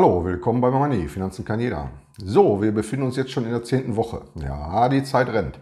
Hallo, willkommen bei Money, Finanzen kann jeder. So, wir befinden uns jetzt schon in der zehnten Woche. Ja, die Zeit rennt.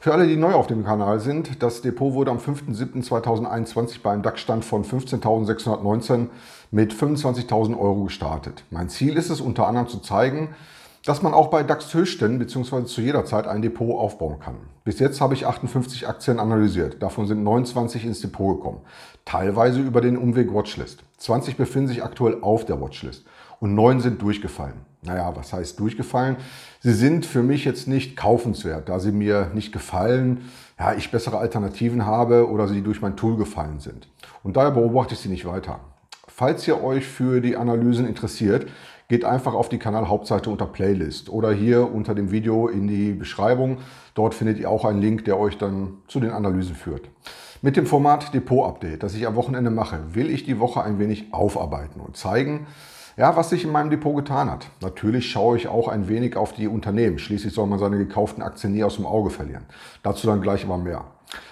Für alle, die neu auf dem Kanal sind, das Depot wurde am 5.7.2021 bei einem DAX-Stand von 15.619 mit 25.000 Euro gestartet. Mein Ziel ist es unter anderem zu zeigen, dass man auch bei DAX-Höchstständen bzw. zu jeder Zeit ein Depot aufbauen kann. Bis jetzt habe ich 58 Aktien analysiert, davon sind 29 ins Depot gekommen, teilweise über den Umweg Watchlist. 20 befinden sich aktuell auf der Watchlist und neun sind durchgefallen. Naja, was heißt durchgefallen? Sie sind für mich jetzt nicht kaufenswert, da sie mir nicht gefallen, ja, ich bessere Alternativen habe oder sie durch mein Tool gefallen sind. Und daher beobachte ich sie nicht weiter. Falls ihr euch für die Analysen interessiert, geht einfach auf die Kanalhauptseite unter Playlist oder hier unter dem Video in die Beschreibung. Dort findet ihr auch einen Link, der euch dann zu den Analysen führt. Mit dem Format Depot Update, das ich am Wochenende mache, will ich die Woche ein wenig aufarbeiten und zeigen, ja, was sich in meinem Depot getan hat. Natürlich schaue ich auch ein wenig auf die Unternehmen. Schließlich soll man seine gekauften Aktien nie aus dem Auge verlieren. Dazu dann gleich aber mehr.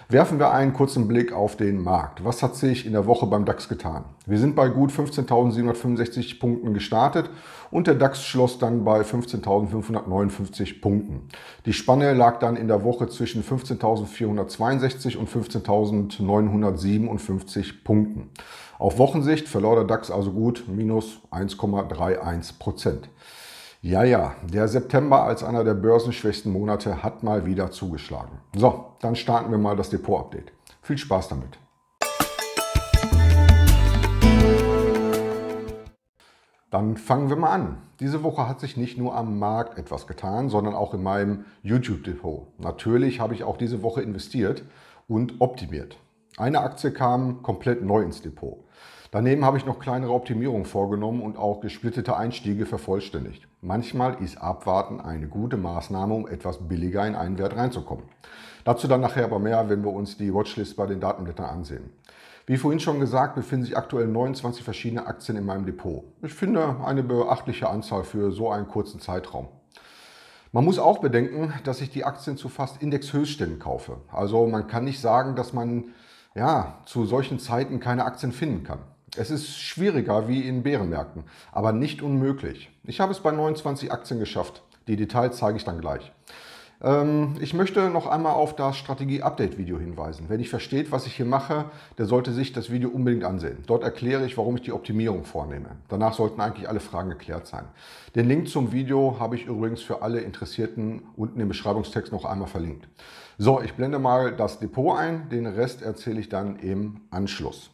Werfen wir einen kurzen Blick auf den Markt. Was hat sich in der Woche beim DAX getan? Wir sind bei gut 15.765 Punkten gestartet und der DAX schloss dann bei 15.559 Punkten. Die Spanne lag dann in der Woche zwischen 15.462 und 15.957 Punkten. Auf Wochensicht verlor der DAX also gut minus 1,31 Prozent. Ja, ja, der September als einer der börsenschwächsten Monate hat mal wieder zugeschlagen. So, dann starten wir mal das Depot-Update. Viel Spaß damit. Dann fangen wir mal an. Diese Woche hat sich nicht nur am Markt etwas getan, sondern auch in meinem YouTube-Depot. Natürlich habe ich auch diese Woche investiert und optimiert. Eine Aktie kam komplett neu ins Depot. Daneben habe ich noch kleinere Optimierungen vorgenommen und auch gesplittete Einstiege vervollständigt. Manchmal ist Abwarten eine gute Maßnahme, um etwas billiger in einen Wert reinzukommen. Dazu dann nachher aber mehr, wenn wir uns die Watchlist bei den Datenblättern ansehen. Wie vorhin schon gesagt, befinden sich aktuell 29 verschiedene Aktien in meinem Depot. Ich finde eine beachtliche Anzahl für so einen kurzen Zeitraum. Man muss auch bedenken, dass ich die Aktien zu fast Indexhöchstständen kaufe. Also man kann nicht sagen, dass man ja, zu solchen Zeiten keine Aktien finden kann. Es ist schwieriger wie in Bärenmärkten, aber nicht unmöglich. Ich habe es bei 29 Aktien geschafft. Die Details zeige ich dann gleich. Ähm, ich möchte noch einmal auf das Strategie-Update-Video hinweisen. Wer nicht versteht, was ich hier mache, der sollte sich das Video unbedingt ansehen. Dort erkläre ich, warum ich die Optimierung vornehme. Danach sollten eigentlich alle Fragen geklärt sein. Den Link zum Video habe ich übrigens für alle Interessierten unten im Beschreibungstext noch einmal verlinkt. So, ich blende mal das Depot ein. Den Rest erzähle ich dann im Anschluss.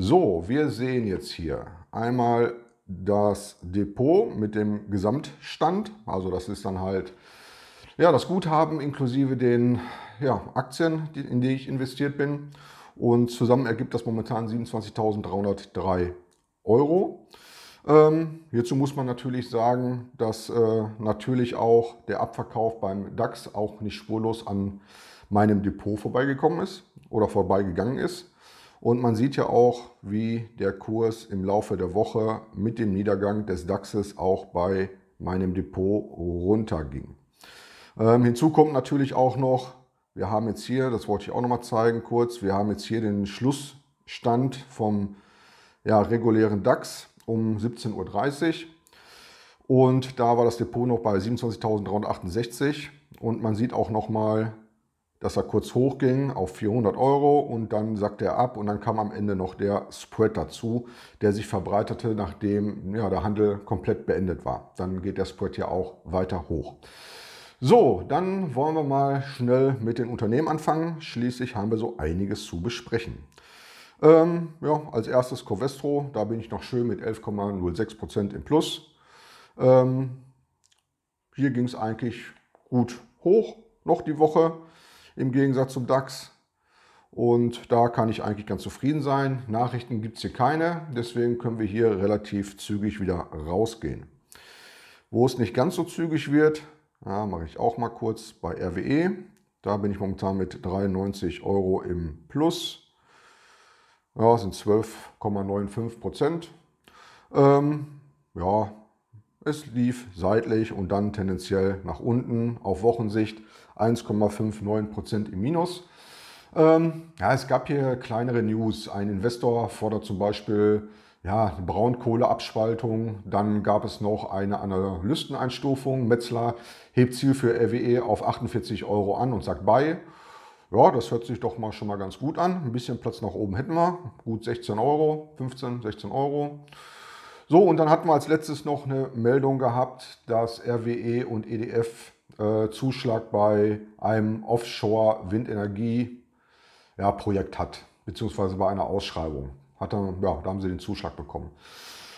So, wir sehen jetzt hier einmal das Depot mit dem Gesamtstand. Also das ist dann halt ja, das Guthaben inklusive den ja, Aktien, die, in die ich investiert bin. Und zusammen ergibt das momentan 27.303 Euro. Ähm, hierzu muss man natürlich sagen, dass äh, natürlich auch der Abverkauf beim DAX auch nicht spurlos an meinem Depot vorbeigekommen ist oder vorbeigegangen ist. Und man sieht ja auch, wie der Kurs im Laufe der Woche mit dem Niedergang des DAXes auch bei meinem Depot runterging. Ähm, hinzu kommt natürlich auch noch, wir haben jetzt hier, das wollte ich auch nochmal zeigen kurz, wir haben jetzt hier den Schlussstand vom ja, regulären DAX um 17.30 Uhr. Und da war das Depot noch bei 27.368. Und man sieht auch nochmal, dass er kurz hochging auf 400 Euro und dann sackte er ab und dann kam am Ende noch der Spread dazu, der sich verbreiterte, nachdem ja, der Handel komplett beendet war. Dann geht der Spread ja auch weiter hoch. So, dann wollen wir mal schnell mit den Unternehmen anfangen. Schließlich haben wir so einiges zu besprechen. Ähm, ja, als erstes Covestro, da bin ich noch schön mit 11,06% im Plus. Ähm, hier ging es eigentlich gut hoch noch die Woche im Gegensatz zum DAX. Und da kann ich eigentlich ganz zufrieden sein. Nachrichten gibt es hier keine, deswegen können wir hier relativ zügig wieder rausgehen. Wo es nicht ganz so zügig wird, ja, mache ich auch mal kurz bei RWE. Da bin ich momentan mit 93 Euro im Plus. Ja, sind 12,95 Prozent. Ähm, ja, es lief seitlich und dann tendenziell nach unten auf Wochensicht 1,59% im Minus. Ähm, ja, es gab hier kleinere News. Ein Investor fordert zum Beispiel ja, eine Braunkohleabspaltung. Dann gab es noch eine Analysteneinstufung. Metzler hebt Ziel für RWE auf 48 Euro an und sagt bei. Ja, das hört sich doch mal schon mal ganz gut an. Ein bisschen Platz nach oben hätten wir. Gut 16 Euro, 15, 16 Euro. So, und dann hatten wir als letztes noch eine Meldung gehabt, dass RWE und EDF äh, Zuschlag bei einem Offshore-Windenergie-Projekt ja, hat, beziehungsweise bei einer Ausschreibung. Hat dann, ja, da haben sie den Zuschlag bekommen.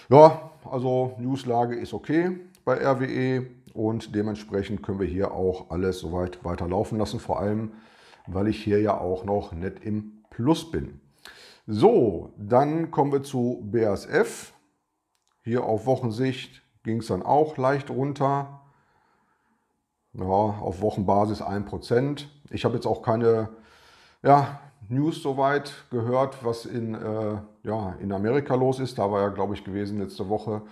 Ja, also Newslage ist okay bei RWE und dementsprechend können wir hier auch alles soweit weiterlaufen lassen, vor allem weil ich hier ja auch noch nett im Plus bin. So, dann kommen wir zu BASF. Hier auf Wochensicht ging es dann auch leicht runter. Ja, auf Wochenbasis 1%. Ich habe jetzt auch keine ja, News soweit gehört, was in, äh, ja, in Amerika los ist. Da war ja, glaube ich, gewesen letzte Woche,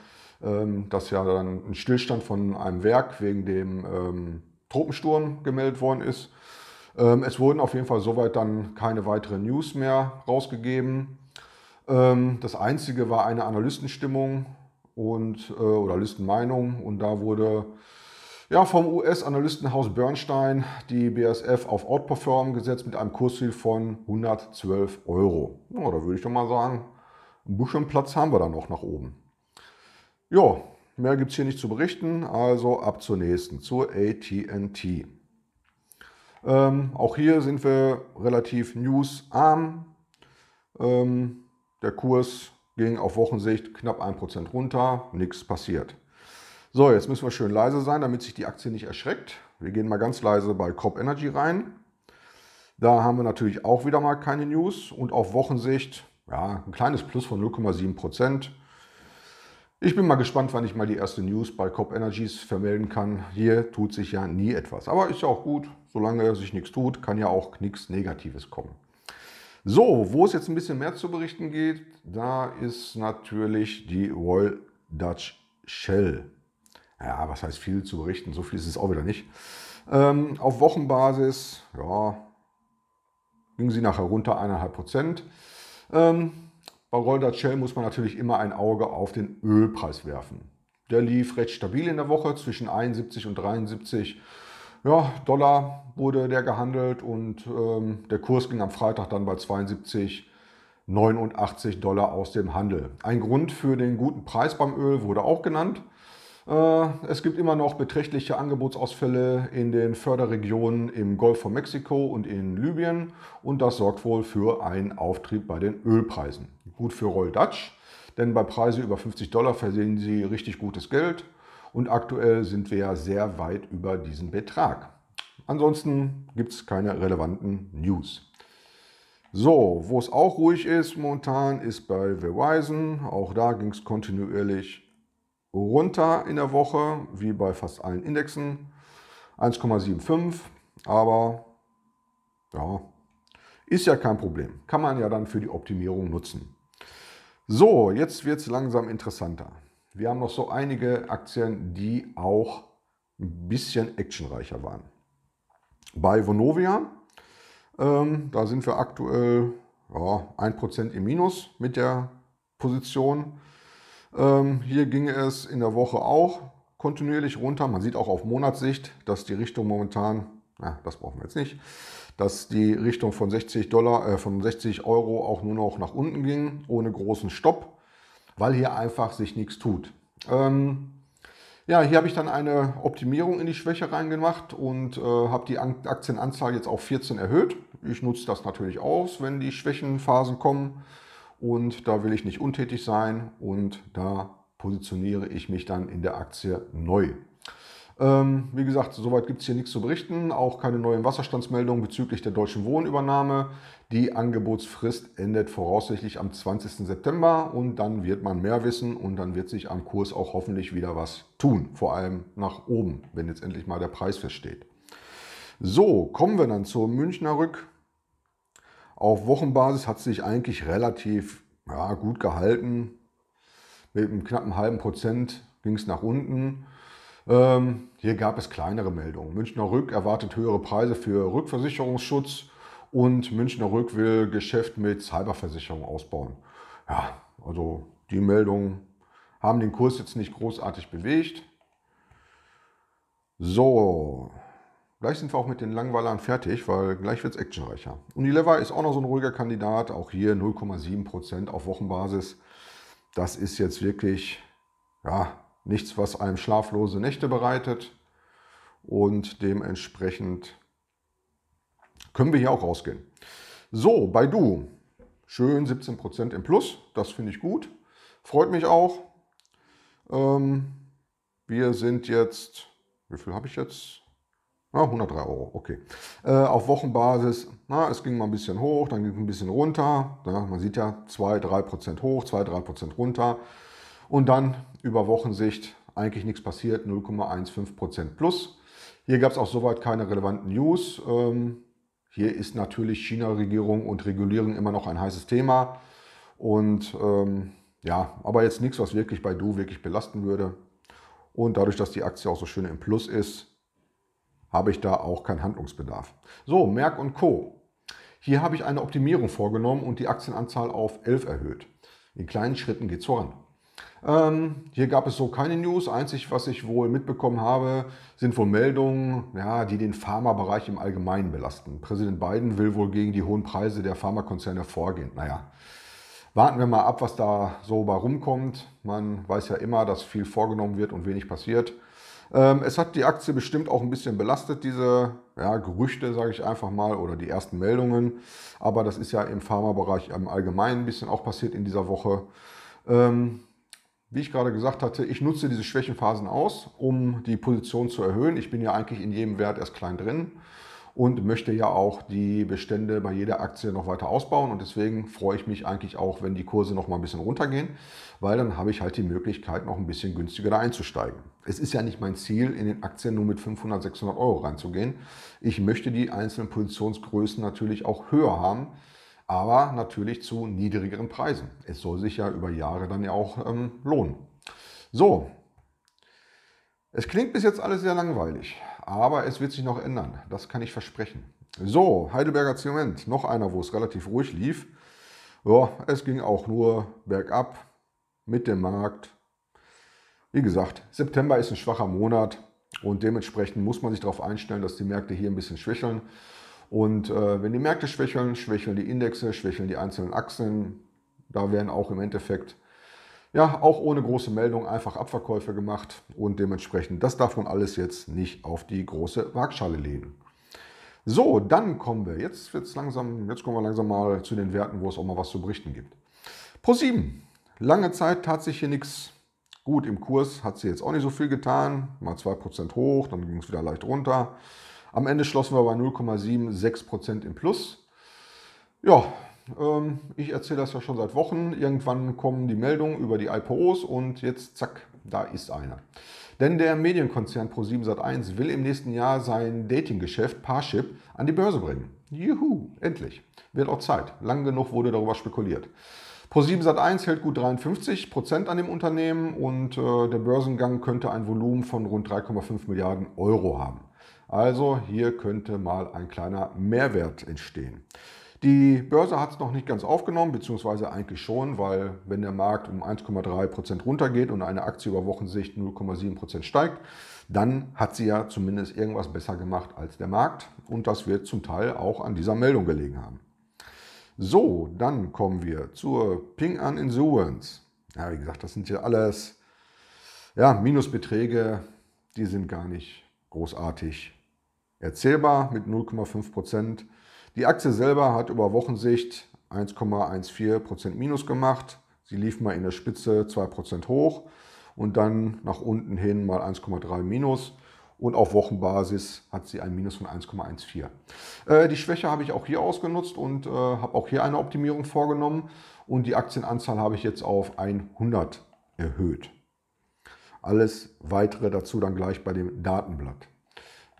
ähm, dass ja dann ein Stillstand von einem Werk wegen dem ähm, Tropensturm gemeldet worden ist. Ähm, es wurden auf jeden Fall soweit dann keine weiteren News mehr rausgegeben. Ähm, das einzige war eine Analystenstimmung und, äh, oder Listenmeinung und da wurde ja, vom US-Analystenhaus Bernstein die BSF auf Outperform gesetzt mit einem Kursziel von 112 Euro. Ja, da würde ich doch mal sagen, ein bisschen Platz haben wir da noch nach oben. Ja, mehr gibt es hier nicht zu berichten, also ab zur nächsten, zur ATT. Ähm, auch hier sind wir relativ newsarm. Ähm, der Kurs ging auf Wochensicht knapp 1% runter, nichts passiert. So, jetzt müssen wir schön leise sein, damit sich die Aktie nicht erschreckt. Wir gehen mal ganz leise bei Crop Energy rein. Da haben wir natürlich auch wieder mal keine News und auf Wochensicht ja, ein kleines Plus von 0,7 Ich bin mal gespannt, wann ich mal die erste News bei Cop Energies vermelden kann. Hier tut sich ja nie etwas. Aber ist ja auch gut, solange sich nichts tut, kann ja auch nichts Negatives kommen. So, wo es jetzt ein bisschen mehr zu berichten geht, da ist natürlich die Royal Dutch Shell. Ja, was heißt viel zu berichten? So viel ist es auch wieder nicht. Ähm, auf Wochenbasis, ja, ging sie nachher runter 1,5 Ähm, bei Royal Dutch Shell muss man natürlich immer ein Auge auf den Ölpreis werfen. Der lief recht stabil in der Woche zwischen 71 und 73 ja, Dollar wurde der gehandelt und ähm, der Kurs ging am Freitag dann bei 72,89 Dollar aus dem Handel. Ein Grund für den guten Preis beim Öl wurde auch genannt. Äh, es gibt immer noch beträchtliche Angebotsausfälle in den Förderregionen im Golf von Mexiko und in Libyen und das sorgt wohl für einen Auftrieb bei den Ölpreisen. Gut für Roll Dutch, denn bei Preisen über 50 Dollar versehen sie richtig gutes Geld. Und aktuell sind wir ja sehr weit über diesen Betrag. Ansonsten gibt es keine relevanten News. So, wo es auch ruhig ist momentan, ist bei Verizon. Auch da ging es kontinuierlich runter in der Woche, wie bei fast allen Indexen. 1,75, aber ja, ist ja kein Problem. Kann man ja dann für die Optimierung nutzen. So, jetzt wird es langsam interessanter. Wir haben noch so einige Aktien, die auch ein bisschen actionreicher waren. Bei Vonovia, ähm, da sind wir aktuell ja, 1% im Minus mit der Position. Ähm, hier ging es in der Woche auch kontinuierlich runter. Man sieht auch auf Monatssicht, dass die Richtung momentan, na, das brauchen wir jetzt nicht, dass die Richtung von 60, Dollar, äh, von 60 Euro auch nur noch nach unten ging, ohne großen Stopp weil hier einfach sich nichts tut. Ähm, ja, hier habe ich dann eine Optimierung in die Schwäche reingemacht und äh, habe die Aktienanzahl jetzt auf 14 erhöht. Ich nutze das natürlich aus, wenn die Schwächenphasen kommen und da will ich nicht untätig sein und da positioniere ich mich dann in der Aktie neu. Ähm, wie gesagt, soweit gibt es hier nichts zu berichten, auch keine neuen Wasserstandsmeldungen bezüglich der deutschen Wohnübernahme. Die Angebotsfrist endet voraussichtlich am 20. September und dann wird man mehr wissen und dann wird sich am Kurs auch hoffentlich wieder was tun, vor allem nach oben, wenn jetzt endlich mal der Preis feststeht. So, kommen wir dann zur Münchner Rück. Auf Wochenbasis hat sich eigentlich relativ ja, gut gehalten. Mit einem knappen halben Prozent ging es nach unten. Ähm, hier gab es kleinere Meldungen. Münchner Rück erwartet höhere Preise für Rückversicherungsschutz und Münchner Rück will Geschäft mit Cyberversicherung ausbauen. Ja, also die Meldungen haben den Kurs jetzt nicht großartig bewegt. So, gleich sind wir auch mit den Langweilern fertig, weil gleich wird es actionreicher. Unilever ist auch noch so ein ruhiger Kandidat, auch hier 0,7% auf Wochenbasis. Das ist jetzt wirklich ja, nichts, was einem schlaflose Nächte bereitet und dementsprechend können wir hier auch rausgehen. So, Baidu, schön 17% im Plus, das finde ich gut, freut mich auch. Ähm, wir sind jetzt, wie viel habe ich jetzt? Ah, 103 Euro, okay. Äh, auf Wochenbasis, na, es ging mal ein bisschen hoch, dann ging es ein bisschen runter. Na, man sieht ja 2-3% hoch, 2-3% runter. Und dann über Wochensicht eigentlich nichts passiert, 0,15% plus. Hier gab es auch soweit keine relevanten News. Ähm, hier ist natürlich China-Regierung und Regulierung immer noch ein heißes Thema. Und ähm, ja, aber jetzt nichts, was wirklich bei Du wirklich belasten würde. Und dadurch, dass die Aktie auch so schön im Plus ist, habe ich da auch keinen Handlungsbedarf. So, Merck und Co. Hier habe ich eine Optimierung vorgenommen und die Aktienanzahl auf 11 erhöht. In kleinen Schritten geht es voran. Ähm, hier gab es so keine News. Einzig, was ich wohl mitbekommen habe, sind wohl Meldungen, ja, die den Pharmabereich im Allgemeinen belasten. Präsident Biden will wohl gegen die hohen Preise der Pharmakonzerne vorgehen. Naja, warten wir mal ab, was da so bei rumkommt. Man weiß ja immer, dass viel vorgenommen wird und wenig passiert. Ähm, es hat die Aktie bestimmt auch ein bisschen belastet, diese ja, Gerüchte, sage ich einfach mal, oder die ersten Meldungen. Aber das ist ja im Pharmabereich im Allgemeinen ein bisschen auch passiert in dieser Woche. Ähm, wie ich gerade gesagt hatte, ich nutze diese Schwächenphasen aus, um die Position zu erhöhen. Ich bin ja eigentlich in jedem Wert erst klein drin und möchte ja auch die Bestände bei jeder Aktie noch weiter ausbauen. Und deswegen freue ich mich eigentlich auch, wenn die Kurse noch mal ein bisschen runtergehen, weil dann habe ich halt die Möglichkeit, noch ein bisschen günstiger da einzusteigen. Es ist ja nicht mein Ziel, in den Aktien nur mit 500, 600 Euro reinzugehen. Ich möchte die einzelnen Positionsgrößen natürlich auch höher haben, aber natürlich zu niedrigeren Preisen. Es soll sich ja über Jahre dann ja auch ähm, lohnen. So, es klingt bis jetzt alles sehr langweilig, aber es wird sich noch ändern, das kann ich versprechen. So, Heidelberger Zement, noch einer, wo es relativ ruhig lief. Ja, es ging auch nur bergab mit dem Markt. Wie gesagt, September ist ein schwacher Monat und dementsprechend muss man sich darauf einstellen, dass die Märkte hier ein bisschen schwächeln. Und äh, wenn die Märkte schwächeln, schwächeln die Indexe, schwächeln die einzelnen Achsen. Da werden auch im Endeffekt, ja, auch ohne große Meldung einfach Abverkäufe gemacht und dementsprechend, das darf man alles jetzt nicht auf die große Waagschale legen. So, dann kommen wir, jetzt, jetzt, langsam, jetzt kommen wir langsam mal zu den Werten, wo es auch mal was zu berichten gibt. Pro7, lange Zeit tat sich hier nichts. Gut, im Kurs hat sie jetzt auch nicht so viel getan, mal 2% hoch, dann ging es wieder leicht runter. Am Ende schlossen wir bei 0,76% im Plus. Ja, ähm, ich erzähle das ja schon seit Wochen. Irgendwann kommen die Meldungen über die IPOs und jetzt zack, da ist einer. Denn der Medienkonzern Pro7 Sat1 will im nächsten Jahr sein Datinggeschäft Parship an die Börse bringen. Juhu, endlich. Wird auch Zeit. Lang genug wurde darüber spekuliert. Pro7 Sat1 hält gut 53 an dem Unternehmen und äh, der Börsengang könnte ein Volumen von rund 3,5 Milliarden Euro haben. Also hier könnte mal ein kleiner Mehrwert entstehen. Die Börse hat es noch nicht ganz aufgenommen, beziehungsweise eigentlich schon, weil wenn der Markt um 1,3% runtergeht und eine Aktie über Wochensicht 0,7% steigt, dann hat sie ja zumindest irgendwas besser gemacht als der Markt und das wird zum Teil auch an dieser Meldung gelegen haben. So, dann kommen wir zur Ping An Insurance. Ja, wie gesagt, das sind ja alles ja, Minusbeträge, die sind gar nicht großartig Erzählbar mit 0,5 Die Aktie selber hat über Wochensicht 1,14 Minus gemacht. Sie lief mal in der Spitze 2 hoch und dann nach unten hin mal 1,3 Minus. Und auf Wochenbasis hat sie ein Minus von 1,14. Äh, die Schwäche habe ich auch hier ausgenutzt und äh, habe auch hier eine Optimierung vorgenommen. Und die Aktienanzahl habe ich jetzt auf 100 erhöht. Alles weitere dazu dann gleich bei dem Datenblatt.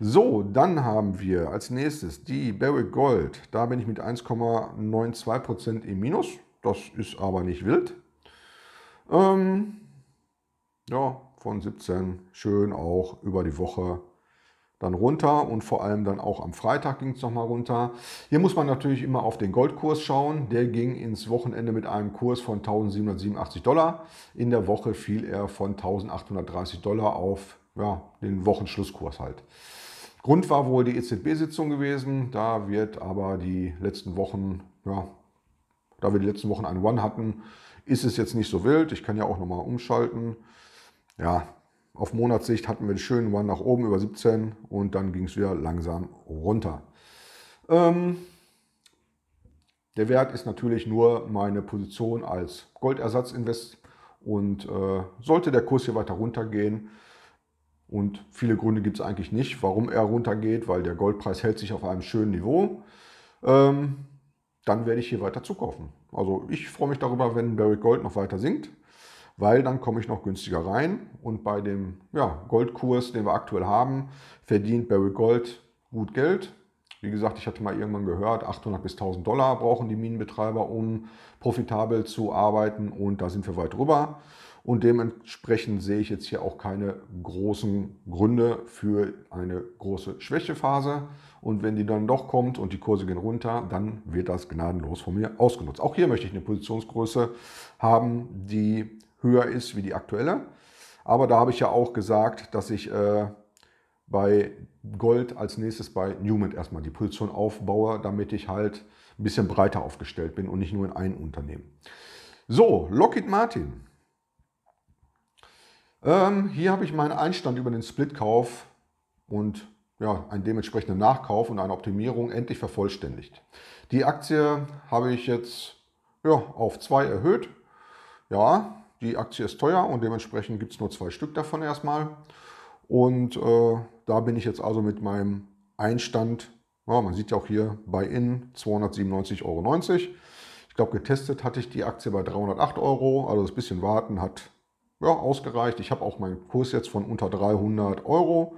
So, dann haben wir als nächstes die Barrick Gold. Da bin ich mit 1,92% im Minus. Das ist aber nicht wild. Ähm, ja, von 17 schön auch über die Woche dann runter und vor allem dann auch am Freitag ging es nochmal runter. Hier muss man natürlich immer auf den Goldkurs schauen. Der ging ins Wochenende mit einem Kurs von 1787 Dollar. In der Woche fiel er von 1830 Dollar auf ja, den Wochenschlusskurs halt. Grund war wohl die EZB-Sitzung gewesen. Da wird aber die letzten Wochen, ja, da wir die letzten Wochen ein One hatten, ist es jetzt nicht so wild. Ich kann ja auch nochmal umschalten. Ja, auf Monatssicht hatten wir einen schönen One nach oben über 17 und dann ging es wieder langsam runter. Ähm, der Wert ist natürlich nur meine Position als Goldersatzinvest und äh, sollte der Kurs hier weiter runtergehen, und viele Gründe gibt es eigentlich nicht, warum er runtergeht, weil der Goldpreis hält sich auf einem schönen Niveau. Ähm, dann werde ich hier weiter zukaufen. Also ich freue mich darüber, wenn Barrick Gold noch weiter sinkt, weil dann komme ich noch günstiger rein. Und bei dem ja, Goldkurs, den wir aktuell haben, verdient Barrick Gold gut Geld. Wie gesagt, ich hatte mal irgendwann gehört, 800 bis 1000 Dollar brauchen die Minenbetreiber, um profitabel zu arbeiten. Und da sind wir weit drüber. Und dementsprechend sehe ich jetzt hier auch keine großen Gründe für eine große Schwächephase. Und wenn die dann doch kommt und die Kurse gehen runter, dann wird das gnadenlos von mir ausgenutzt. Auch hier möchte ich eine Positionsgröße haben, die höher ist wie die aktuelle. Aber da habe ich ja auch gesagt, dass ich äh, bei Gold als nächstes bei Newman erstmal die Position aufbaue, damit ich halt ein bisschen breiter aufgestellt bin und nicht nur in einem Unternehmen. So, Lockheed Martin. Ähm, hier habe ich meinen Einstand über den Splitkauf und ja, einen dementsprechenden Nachkauf und eine Optimierung endlich vervollständigt. Die Aktie habe ich jetzt ja, auf zwei erhöht. Ja, die Aktie ist teuer und dementsprechend gibt es nur zwei Stück davon erstmal. Und äh, da bin ich jetzt also mit meinem Einstand, ja, man sieht ja auch hier bei in 297,90 Euro. Ich glaube, getestet hatte ich die Aktie bei 308 Euro, also das bisschen warten hat ja, ausgereicht. Ich habe auch meinen Kurs jetzt von unter 300 Euro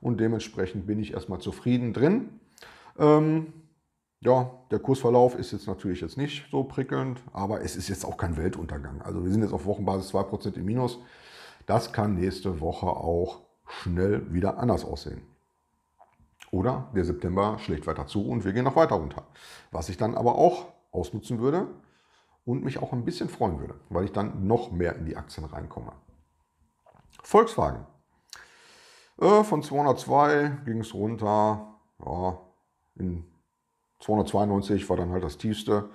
und dementsprechend bin ich erstmal zufrieden drin. Ähm, ja, der Kursverlauf ist jetzt natürlich jetzt nicht so prickelnd, aber es ist jetzt auch kein Weltuntergang. Also wir sind jetzt auf Wochenbasis 2% im Minus. Das kann nächste Woche auch schnell wieder anders aussehen. Oder der September schlägt weiter zu und wir gehen noch weiter runter. Was ich dann aber auch ausnutzen würde, und mich auch ein bisschen freuen würde, weil ich dann noch mehr in die Aktien reinkomme. Volkswagen. Äh, von 202 ging es runter. Ja, in 292 war dann halt das tiefste.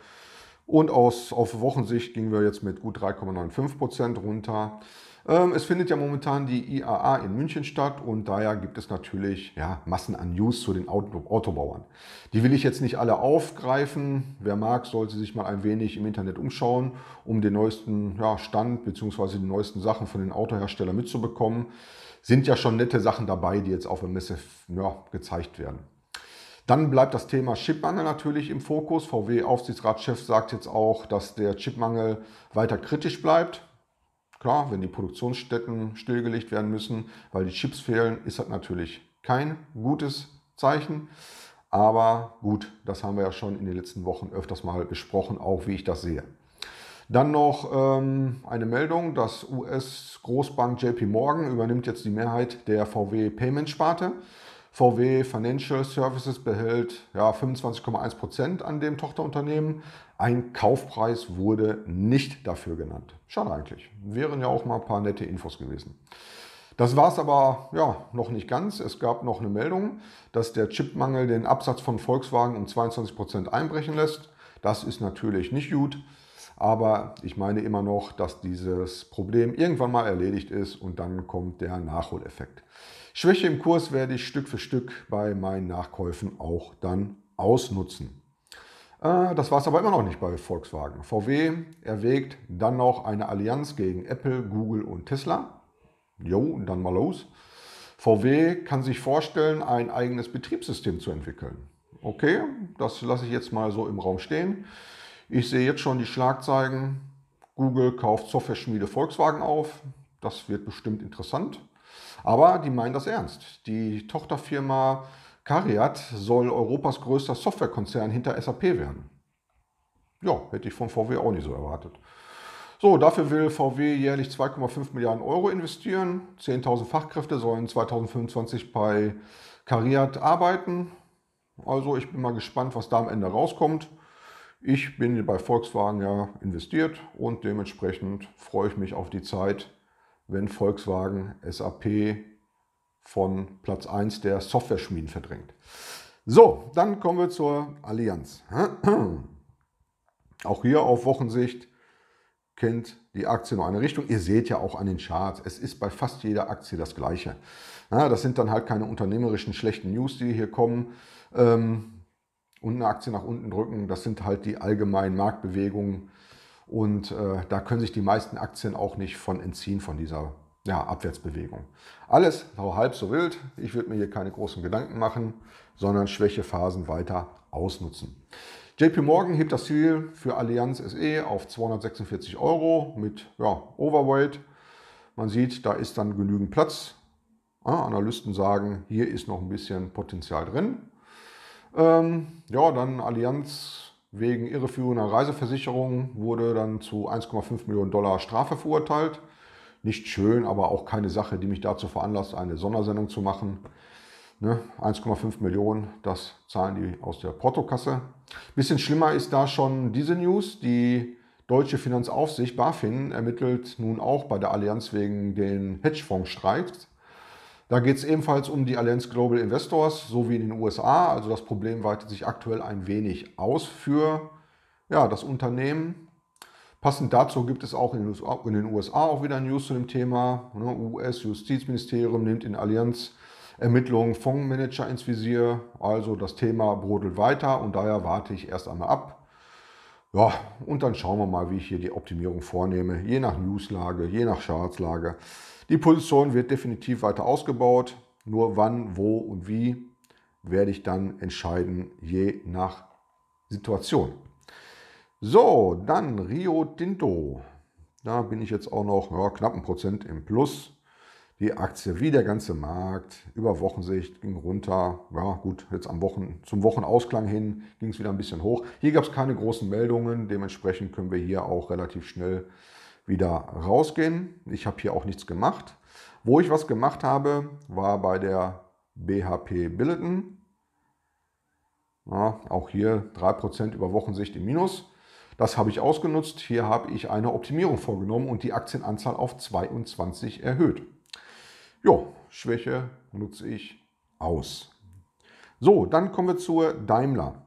Und aus, auf Wochensicht gingen wir jetzt mit gut 3,95% runter. Ähm, es findet ja momentan die IAA in München statt und daher gibt es natürlich ja, Massen an News zu den Autobauern. Die will ich jetzt nicht alle aufgreifen. Wer mag, sollte sich mal ein wenig im Internet umschauen, um den neuesten ja, Stand bzw. die neuesten Sachen von den Autoherstellern mitzubekommen. Sind ja schon nette Sachen dabei, die jetzt auf der Messe ja, gezeigt werden. Dann bleibt das Thema Chipmangel natürlich im Fokus. VW-Aufsichtsratschef sagt jetzt auch, dass der Chipmangel weiter kritisch bleibt. Klar, wenn die Produktionsstätten stillgelegt werden müssen, weil die Chips fehlen, ist das natürlich kein gutes Zeichen. Aber gut, das haben wir ja schon in den letzten Wochen öfters mal besprochen, auch wie ich das sehe. Dann noch ähm, eine Meldung, dass US-Großbank JP Morgan übernimmt jetzt die Mehrheit der VW Payment-Sparte. VW Financial Services behält ja, 25,1 Prozent an dem Tochterunternehmen. Ein Kaufpreis wurde nicht dafür genannt. Schade eigentlich. Wären ja auch mal ein paar nette Infos gewesen. Das war es aber ja, noch nicht ganz. Es gab noch eine Meldung, dass der Chipmangel den Absatz von Volkswagen um 22% Prozent einbrechen lässt. Das ist natürlich nicht gut, aber ich meine immer noch, dass dieses Problem irgendwann mal erledigt ist und dann kommt der Nachholeffekt. Schwäche im Kurs werde ich Stück für Stück bei meinen Nachkäufen auch dann ausnutzen. Äh, das war es aber immer noch nicht bei Volkswagen. VW erwägt dann noch eine Allianz gegen Apple, Google und Tesla. Jo, dann mal los. VW kann sich vorstellen, ein eigenes Betriebssystem zu entwickeln. Okay, das lasse ich jetzt mal so im Raum stehen. Ich sehe jetzt schon die Schlagzeilen. Google kauft Software-Schmiede Volkswagen auf. Das wird bestimmt interessant. Aber die meinen das ernst. Die Tochterfirma Cariat soll Europas größter Softwarekonzern hinter SAP werden. Ja, hätte ich von VW auch nicht so erwartet. So, dafür will VW jährlich 2,5 Milliarden Euro investieren. 10.000 Fachkräfte sollen 2025 bei Cariat arbeiten. Also ich bin mal gespannt, was da am Ende rauskommt. Ich bin bei Volkswagen ja investiert und dementsprechend freue ich mich auf die Zeit, wenn Volkswagen SAP von Platz 1 der Software-Schmieden verdrängt. So, dann kommen wir zur Allianz. Auch hier auf Wochensicht kennt die Aktie nur eine Richtung. Ihr seht ja auch an den Charts, es ist bei fast jeder Aktie das Gleiche. das sind dann halt keine unternehmerischen schlechten News, die hier kommen ähm, und eine Aktie nach unten drücken. Das sind halt die allgemeinen Marktbewegungen, und äh, da können sich die meisten Aktien auch nicht von entziehen, von dieser ja, Abwärtsbewegung. Alles so halb so wild. Ich würde mir hier keine großen Gedanken machen, sondern Schwächephasen weiter ausnutzen. JP Morgan hebt das Ziel für Allianz SE auf 246 Euro mit ja, Overweight. Man sieht, da ist dann genügend Platz. Ja, ah, Analysten sagen, hier ist noch ein bisschen Potenzial drin. Ähm, ja, dann Allianz Wegen irreführender Reiseversicherung wurde dann zu 1,5 Millionen Dollar Strafe verurteilt. Nicht schön, aber auch keine Sache, die mich dazu veranlasst, eine Sondersendung zu machen. Ne? 1,5 Millionen, das zahlen die aus der Portokasse. Bisschen schlimmer ist da schon diese News. Die deutsche Finanzaufsicht BaFin ermittelt nun auch bei der Allianz wegen den Hedgefondsstreits. Da geht es ebenfalls um die Allianz Global Investors, so wie in den USA. Also das Problem weitet sich aktuell ein wenig aus für ja, das Unternehmen. Passend dazu gibt es auch in den USA auch wieder News zu dem Thema. Ne, US-Justizministerium nimmt in Allianz Ermittlungen Fondsmanager ins Visier. Also das Thema brodelt weiter und daher warte ich erst einmal ab. Ja, und dann schauen wir mal, wie ich hier die Optimierung vornehme, je nach Newslage, je nach Chartslage. Die Position wird definitiv weiter ausgebaut. Nur wann, wo und wie werde ich dann entscheiden, je nach Situation. So, dann Rio Tinto. Da bin ich jetzt auch noch ja, knapp ein Prozent im Plus. Die Aktie wie der ganze Markt über Wochensicht ging runter. Ja, gut, jetzt am Wochen, zum Wochenausklang hin ging es wieder ein bisschen hoch. Hier gab es keine großen Meldungen. Dementsprechend können wir hier auch relativ schnell wieder rausgehen. Ich habe hier auch nichts gemacht. Wo ich was gemacht habe, war bei der BHP Billiton. Ja, auch hier 3% über Wochensicht im Minus. Das habe ich ausgenutzt. Hier habe ich eine Optimierung vorgenommen und die Aktienanzahl auf 22 erhöht. Jo, Schwäche nutze ich aus. So, dann kommen wir zur Daimler.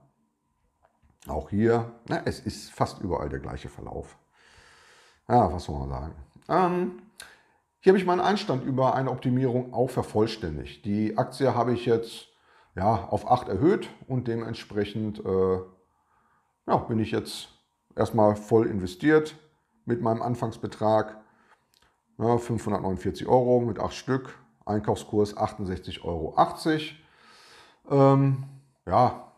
Auch hier, na, es ist fast überall der gleiche Verlauf ja, was soll man sagen? Ähm, hier habe ich meinen Einstand über eine Optimierung auch vervollständigt. Die Aktie habe ich jetzt ja, auf 8 erhöht und dementsprechend äh, ja, bin ich jetzt erstmal voll investiert mit meinem Anfangsbetrag. Ja, 549 Euro mit 8 Stück, Einkaufskurs 68,80 Euro. Ähm, ja,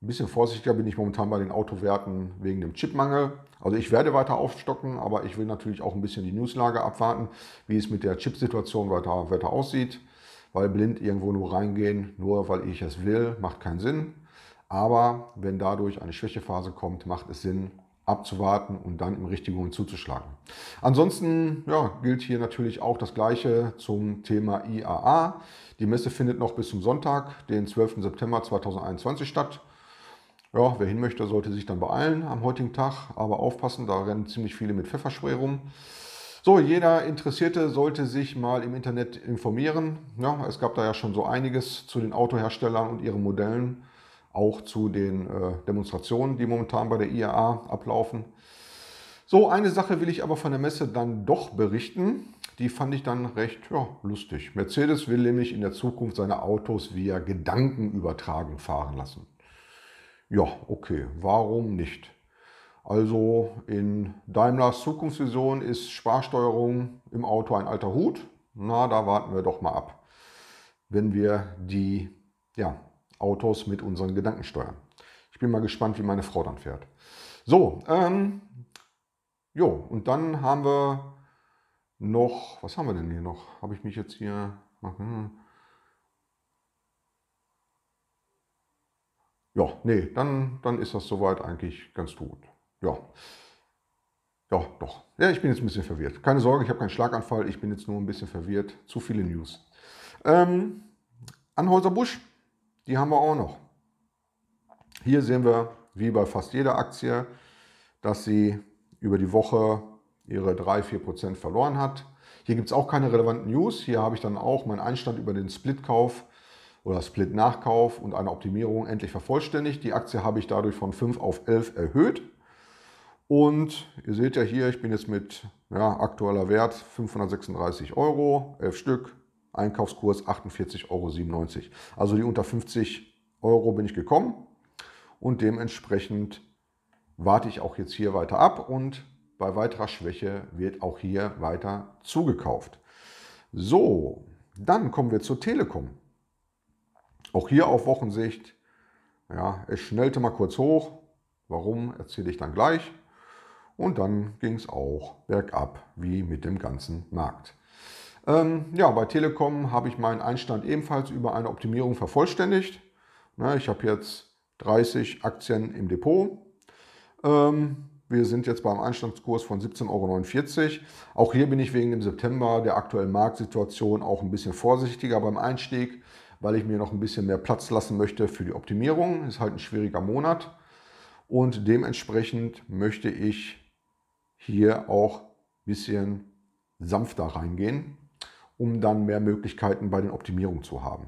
ein bisschen vorsichtiger bin ich momentan bei den Autowerten wegen dem Chipmangel. Also ich werde weiter aufstocken, aber ich will natürlich auch ein bisschen die Newslage abwarten, wie es mit der Chipsituation weiter, weiter aussieht. Weil blind irgendwo nur reingehen, nur weil ich es will, macht keinen Sinn. Aber wenn dadurch eine Schwächephase kommt, macht es Sinn, abzuwarten und dann im richtigen Moment zuzuschlagen. Ansonsten ja, gilt hier natürlich auch das Gleiche zum Thema IAA. Die Messe findet noch bis zum Sonntag, den 12. September 2021 statt. Ja, wer hin möchte, sollte sich dann beeilen am heutigen Tag, aber aufpassen, da rennen ziemlich viele mit Pfefferspray rum. So, jeder Interessierte sollte sich mal im Internet informieren. Ja, es gab da ja schon so einiges zu den Autoherstellern und ihren Modellen, auch zu den äh, Demonstrationen, die momentan bei der IAA ablaufen. So, eine Sache will ich aber von der Messe dann doch berichten. Die fand ich dann recht ja, lustig. Mercedes will nämlich in der Zukunft seine Autos via Gedankenübertragung fahren lassen. Ja, okay, warum nicht? Also in Daimlers Zukunftsvision ist Sparsteuerung im Auto ein alter Hut. Na, da warten wir doch mal ab, wenn wir die ja, Autos mit unseren Gedanken steuern. Ich bin mal gespannt, wie meine Frau dann fährt. So, ähm, jo, und dann haben wir noch, was haben wir denn hier noch? Habe ich mich jetzt hier... Machen? Hm, Ja, nee, dann, dann ist das soweit eigentlich ganz gut. Ja. Ja, doch. Ja, ich bin jetzt ein bisschen verwirrt. Keine Sorge, ich habe keinen Schlaganfall, ich bin jetzt nur ein bisschen verwirrt. Zu viele News. Ähm, Anhäuser Busch, die haben wir auch noch. Hier sehen wir, wie bei fast jeder Aktie, dass sie über die Woche ihre 3-4% verloren hat. Hier gibt es auch keine relevanten News. Hier habe ich dann auch meinen Einstand über den Splitkauf oder Split-Nachkauf und eine Optimierung endlich vervollständigt. Die Aktie habe ich dadurch von 5 auf 11 erhöht. Und ihr seht ja hier, ich bin jetzt mit ja, aktueller Wert 536 Euro, 11 Stück, Einkaufskurs 48,97 Euro. Also die unter 50 Euro bin ich gekommen und dementsprechend warte ich auch jetzt hier weiter ab und bei weiterer Schwäche wird auch hier weiter zugekauft. So, dann kommen wir zur Telekom. Auch hier auf Wochensicht, ja, es schnellte mal kurz hoch. Warum, erzähle ich dann gleich. Und dann ging es auch bergab, wie mit dem ganzen Markt. Ähm, ja, bei Telekom habe ich meinen Einstand ebenfalls über eine Optimierung vervollständigt. Na, ne, ich habe jetzt 30 Aktien im Depot. Ähm, wir sind jetzt beim Einstandskurs von 17,49 Euro. Auch hier bin ich wegen dem September der aktuellen Marktsituation auch ein bisschen vorsichtiger beim Einstieg weil ich mir noch ein bisschen mehr Platz lassen möchte für die Optimierung. Ist halt ein schwieriger Monat. Und dementsprechend möchte ich hier auch ein bisschen sanfter reingehen, um dann mehr Möglichkeiten bei den Optimierungen zu haben.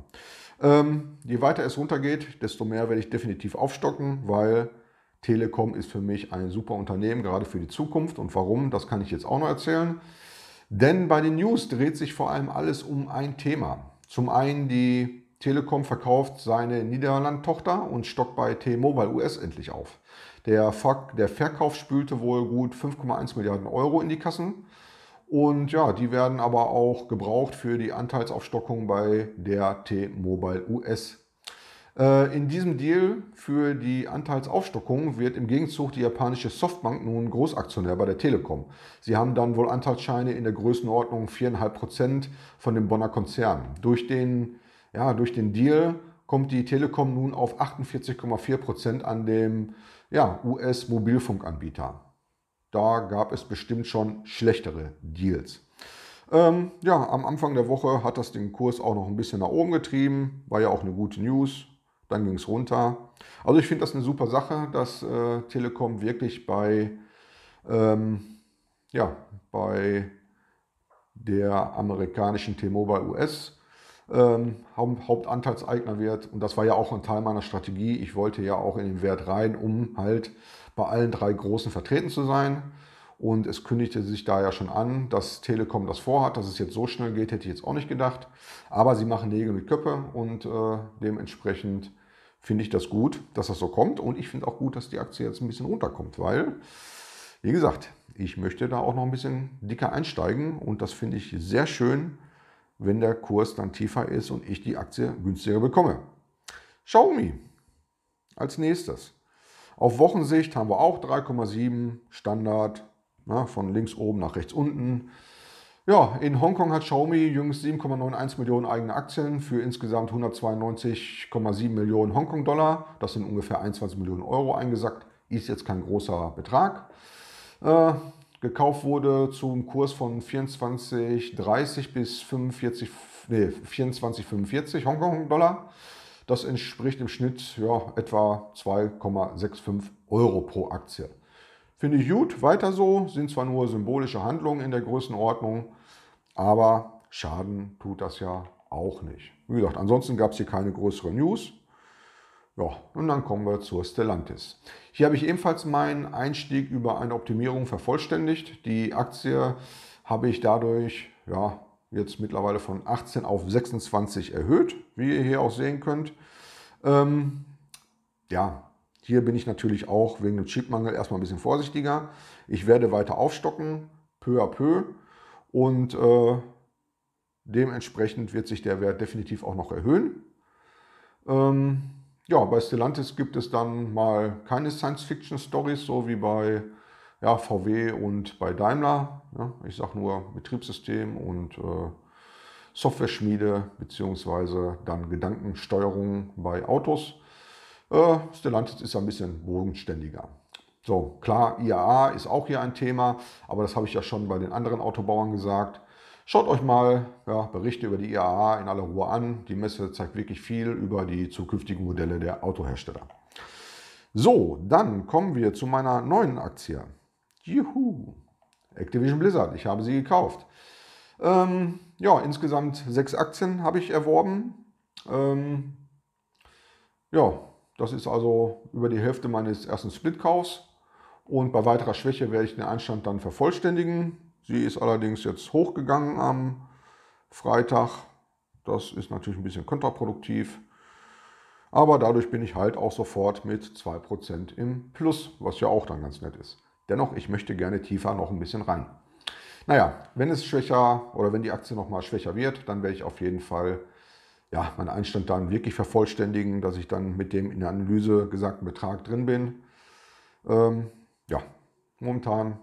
Ähm, je weiter es runtergeht, desto mehr werde ich definitiv aufstocken, weil Telekom ist für mich ein super Unternehmen, gerade für die Zukunft. Und warum, das kann ich jetzt auch noch erzählen. Denn bei den News dreht sich vor allem alles um ein Thema. Zum einen die Telekom verkauft seine Niederland-Tochter und stockt bei T-Mobile US endlich auf. Der, Ver der Verkauf spülte wohl gut 5,1 Milliarden Euro in die Kassen. Und ja, die werden aber auch gebraucht für die Anteilsaufstockung bei der T-Mobile US äh, in diesem Deal für die Anteilsaufstockung wird im Gegenzug die japanische Softbank nun Großaktionär bei der Telekom. Sie haben dann wohl Anteilsscheine in der Größenordnung 4,5 von dem Bonner Konzern. Durch den, ja, durch den Deal kommt die Telekom nun auf 48,4 an dem ja, US-Mobilfunkanbieter. Da gab es bestimmt schon schlechtere Deals. Ähm, ja, am Anfang der Woche hat das den Kurs auch noch ein bisschen nach oben getrieben. War ja auch eine gute News dann ging es runter. Also ich finde das eine super Sache, dass äh, Telekom wirklich bei, ähm, ja, bei der amerikanischen T-Mobile US ähm, Hauptanteilseigner wird. Und das war ja auch ein Teil meiner Strategie. Ich wollte ja auch in den Wert rein, um halt bei allen drei Großen vertreten zu sein. Und es kündigte sich da ja schon an, dass Telekom das vorhat, dass es jetzt so schnell geht, hätte ich jetzt auch nicht gedacht. Aber sie machen Nägel mit Köppe und äh, dementsprechend finde ich das gut, dass das so kommt. Und ich finde auch gut, dass die Aktie jetzt ein bisschen runterkommt, weil, wie gesagt, ich möchte da auch noch ein bisschen dicker einsteigen. Und das finde ich sehr schön, wenn der Kurs dann tiefer ist und ich die Aktie günstiger bekomme. Xiaomi als nächstes. Auf Wochensicht haben wir auch 3,7 Standard na, ne, von links oben nach rechts unten. Ja, in Hongkong hat Xiaomi jüngst 7,91 Millionen eigene Aktien für insgesamt 192,7 Millionen Hongkong-Dollar. Das sind ungefähr 21 Millionen Euro eingesackt. Ist jetzt kein großer Betrag. Äh, gekauft wurde zum Kurs von 24,30 bis 45, nee, 24,45 Hongkong-Dollar. Das entspricht im Schnitt ja, etwa 2,65 Euro pro Aktie. Finde ich gut, weiter so, sind zwar nur symbolische Handlungen in der Größenordnung, aber Schaden tut das ja auch nicht. Wie gesagt, ansonsten gab es hier keine größeren News. Ja, und dann kommen wir zur Stellantis. Hier habe ich ebenfalls meinen Einstieg über eine Optimierung vervollständigt. Die Aktie habe ich dadurch ja, jetzt mittlerweile von 18 auf 26 erhöht, wie ihr hier auch sehen könnt. Ähm, ja, hier bin ich natürlich auch wegen dem Chipmangel erstmal ein bisschen vorsichtiger. Ich werde weiter aufstocken, peu à peu. Und äh, dementsprechend wird sich der Wert definitiv auch noch erhöhen. Ähm, ja, bei Stellantis gibt es dann mal keine Science-Fiction-Stories, so wie bei ja, VW und bei Daimler. Ja, ne? ich sage nur Betriebssystem und äh, Software-Schmiede beziehungsweise dann Gedankensteuerung bei Autos. Äh, Stellantis ist ein bisschen bodenständiger. So, klar, IAA ist auch hier ein Thema, aber das habe ich ja schon bei den anderen Autobauern gesagt. Schaut euch mal ja, Berichte über die IAA in aller Ruhe an. Die Messe zeigt wirklich viel über die zukünftigen Modelle der Autohersteller. So, dann kommen wir zu meiner neuen Aktie. Juhu! Activision Blizzard, ich habe sie gekauft. Ähm, ja, insgesamt sechs Aktien habe ich erworben. Ähm, ja, das ist also über die Hälfte meines ersten Splitkaufs. Und bei weiterer Schwäche werde ich den Einstand dann vervollständigen. Sie ist allerdings jetzt hochgegangen am Freitag. Das ist natürlich ein bisschen kontraproduktiv. Aber dadurch bin ich halt auch sofort mit 2% im Plus, was ja auch dann ganz nett ist. Dennoch, ich möchte gerne tiefer noch ein bisschen rein. Naja, wenn es schwächer oder wenn die Aktie nochmal schwächer wird, dann werde ich auf jeden Fall ja, meinen Einstand dann wirklich vervollständigen, dass ich dann mit dem in der Analyse gesagten Betrag drin bin. Ähm, ja, momentan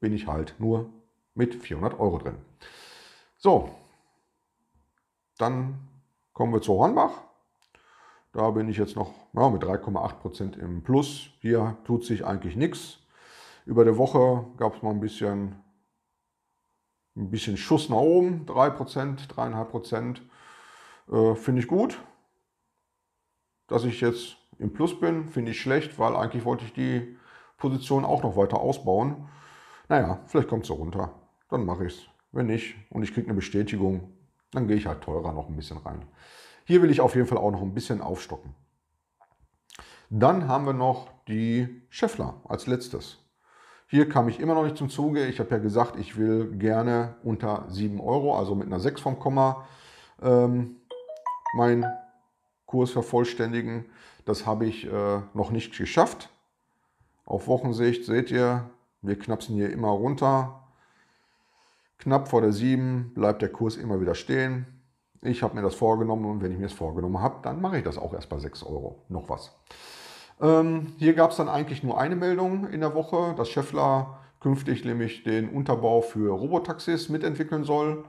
bin ich halt nur mit 400 Euro drin. So, dann kommen wir zu Hornbach. Da bin ich jetzt noch ja, mit 3,8% im Plus. Hier tut sich eigentlich nichts. Über der Woche gab es mal ein bisschen, ein bisschen Schuss nach oben, 3%, 3,5%. Äh, finde ich gut. Dass ich jetzt im Plus bin, finde ich schlecht, weil eigentlich wollte ich die Position auch noch weiter ausbauen. Naja, vielleicht kommt es so runter. Dann mache ich es. Wenn nicht und ich kriege eine Bestätigung, dann gehe ich halt teurer noch ein bisschen rein. Hier will ich auf jeden Fall auch noch ein bisschen aufstocken. Dann haben wir noch die Scheffler als letztes. Hier kam ich immer noch nicht zum Zuge. Ich habe ja gesagt, ich will gerne unter 7 Euro, also mit einer 6 vom Komma, ähm, meinen Kurs vervollständigen. Das habe ich äh, noch nicht geschafft. Auf Wochensicht seht ihr, wir knapsen hier immer runter. Knapp vor der 7 bleibt der Kurs immer wieder stehen. Ich habe mir das vorgenommen und wenn ich mir das vorgenommen habe, dann mache ich das auch erst bei 6 Euro. Noch was. Ähm, hier gab es dann eigentlich nur eine Meldung in der Woche, dass Scheffler künftig nämlich den Unterbau für Robotaxis mitentwickeln soll.